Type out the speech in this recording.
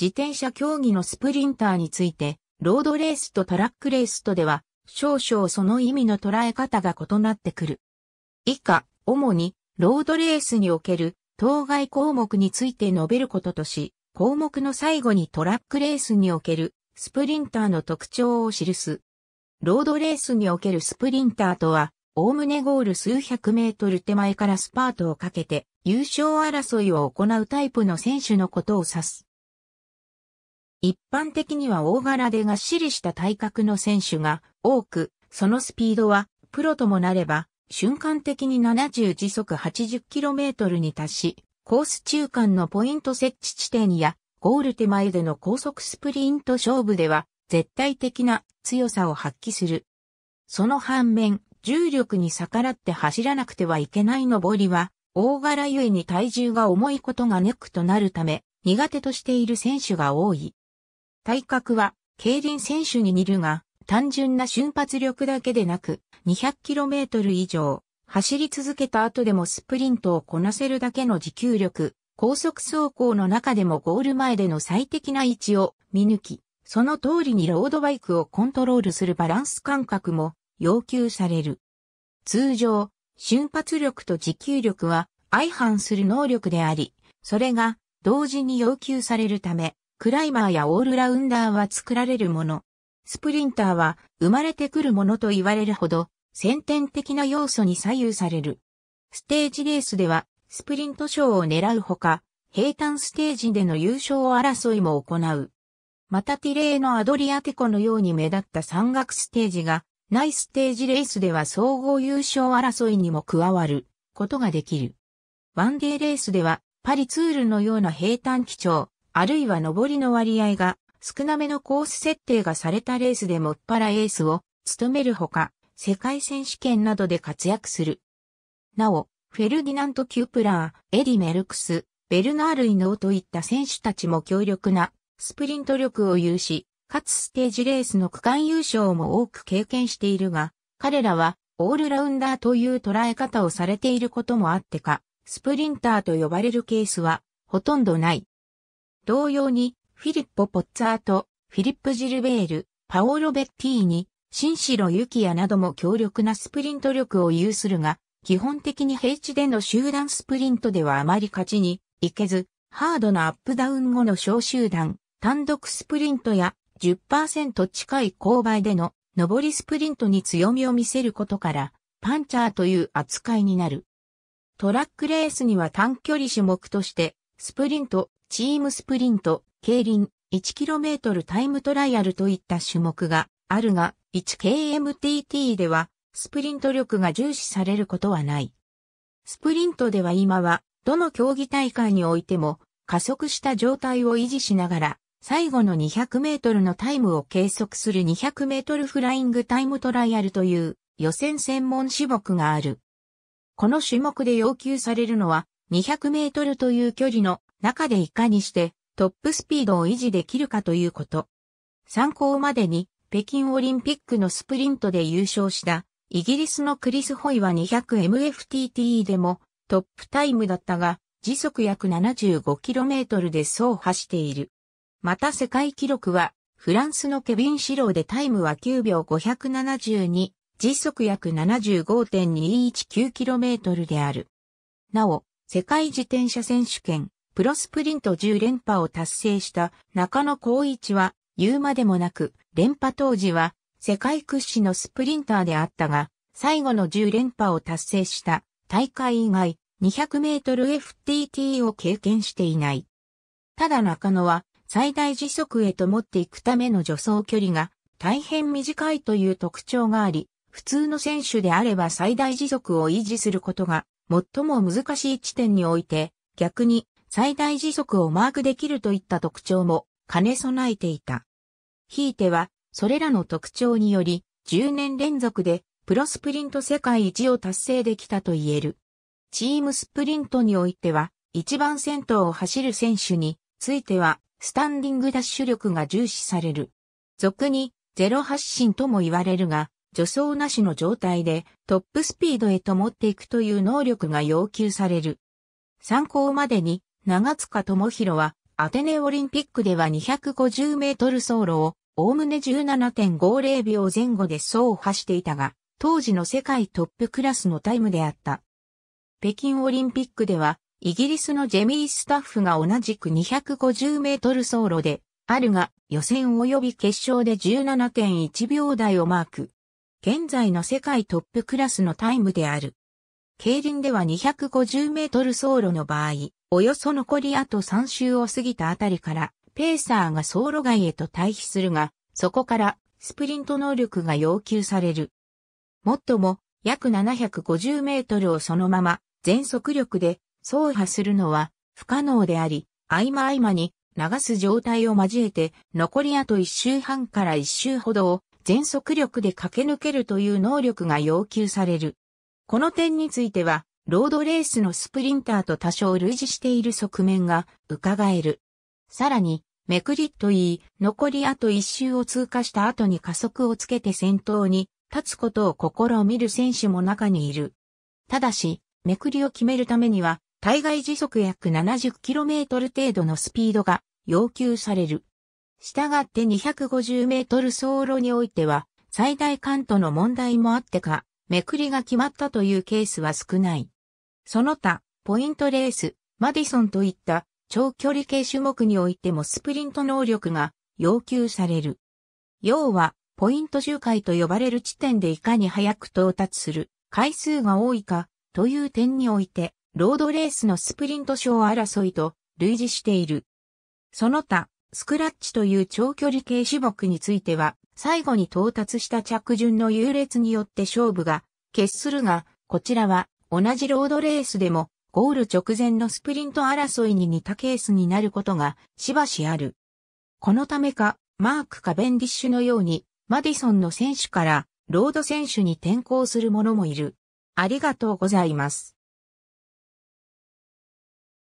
自転車競技のスプリンターについて、ロードレースとトラックレースとでは、少々その意味の捉え方が異なってくる。以下、主に、ロードレースにおける、当該項目について述べることとし、項目の最後にトラックレースにおける、スプリンターの特徴を記す。ロードレースにおけるスプリンターとは、おおむねゴール数百メートル手前からスパートをかけて、優勝争いを行うタイプの選手のことを指す。一般的には大柄でがっしりした体格の選手が多く、そのスピードはプロともなれば瞬間的に70時速 80km に達し、コース中間のポイント設置地点やゴール手前での高速スプリント勝負では絶対的な強さを発揮する。その反面、重力に逆らって走らなくてはいけない上りは、大柄ゆえに体重が重いことがネックとなるため、苦手としている選手が多い。体格は、競輪選手に似るが、単純な瞬発力だけでなく、200km 以上、走り続けた後でもスプリントをこなせるだけの持久力、高速走行の中でもゴール前での最適な位置を見抜き、その通りにロードバイクをコントロールするバランス感覚も要求される。通常、瞬発力と持久力は相反する能力であり、それが同時に要求されるため、クライマーやオールラウンダーは作られるもの。スプリンターは生まれてくるものと言われるほど先天的な要素に左右される。ステージレースではスプリント賞を狙うほか、平坦ステージでの優勝争いも行う。またティレーのアドリアテコのように目立った山岳ステージが、ないステージレースでは総合優勝争いにも加わることができる。ワンデーレースではパリツールのような平坦基調、あるいは上りの割合が少なめのコース設定がされたレースでもっぱらエースを務めるほか、世界選手権などで活躍する。なお、フェルディナント・キュープラー、エディ・メルクス、ベルナール・イノーといった選手たちも強力なスプリント力を有し、かつステージレースの区間優勝も多く経験しているが、彼らはオールラウンダーという捉え方をされていることもあってか、スプリンターと呼ばれるケースはほとんどない。同様に、フィリッポ・ポッツァーと、フィリップ・ジルベール、パオロ・ベッティーニ、シンシロ・ユキヤなども強力なスプリント力を有するが、基本的に平地での集団スプリントではあまり勝ちにいけず、ハードなアップダウン後の小集団、単独スプリントや10%近い勾配での上りスプリントに強みを見せることから、パンチャーという扱いになる。トラックレースには短距離種目としてスプリント、チームスプリント、競輪、1km タイムトライアルといった種目があるが、1KMTT では、スプリント力が重視されることはない。スプリントでは今は、どの競技大会においても、加速した状態を維持しながら、最後の200メートルのタイムを計測する200メートルフライングタイムトライアルという予選専門種目がある。この種目で要求されるのは200メートルという距離の中でいかにしてトップスピードを維持できるかということ。参考までに北京オリンピックのスプリントで優勝したイギリスのクリス・ホイは2 0 0 m f t t でもトップタイムだったが時速約 75km で走破している。また世界記録はフランスのケビン・シローでタイムは9秒572、時速約 75.219km である。なお、世界自転車選手権、プロスプリント10連覇を達成した中野光一は、言うまでもなく、連覇当時は、世界屈指のスプリンターであったが、最後の10連覇を達成した大会以外、200メートル FTT を経験していない。ただ中野は、最大時速へと持っていくための助走距離が大変短いという特徴があり、普通の選手であれば最大時速を維持することが最も難しい地点において、逆に最大時速をマークできるといった特徴も兼ね備えていた。ひいては、それらの特徴により、10年連続でプロスプリント世界一を達成できたと言える。チームスプリントにおいては、一番先頭を走る選手については、スタンディングダッシュ力が重視される。俗に、ゼロ発進とも言われるが、助走なしの状態でトップスピードへと持っていくという能力が要求される。参考までに長塚智弘はアテネオリンピックでは250メートル走路をおおむね17.50秒前後で走破していたが、当時の世界トップクラスのタイムであった。北京オリンピックでは、イギリスのジェミースタッフが同じく250メートル走路で、あるが予選及び決勝で17.1秒台をマーク。現在の世界トップクラスのタイムである。競輪では250メートル走路の場合、およそ残りあと3周を過ぎたあたりから、ペーサーが走路外へと退避するが、そこからスプリント能力が要求される。もっとも、約750メートルをそのまま全速力で走破するのは不可能であり、合間合間に流す状態を交えて残りあと1周半から1周ほどを全速力で駆け抜けるという能力が要求される。この点については、ロードレースのスプリンターと多少類似している側面が伺える。さらに、めくりといい、残りあと一周を通過した後に加速をつけて先頭に立つことを試みる選手も中にいる。ただし、めくりを決めるためには、対外時速約 70km 程度のスピードが要求される。したがって250メートル走路においては、最大関東の問題もあってか、めくりが決まったというケースは少ない。その他、ポイントレース、マディソンといった長距離系種目においてもスプリント能力が要求される。要は、ポイント周回と呼ばれる地点でいかに早く到達する回数が多いかという点において、ロードレースのスプリント賞争いと類似している。その他、スクラッチという長距離系種目については、最後に到達した着順の優劣によって勝負が決するが、こちらは同じロードレースでもゴール直前のスプリント争いに似たケースになることがしばしある。このためか、マーク・カベンディッシュのように、マディソンの選手からロード選手に転向する者もいる。ありがとうございます。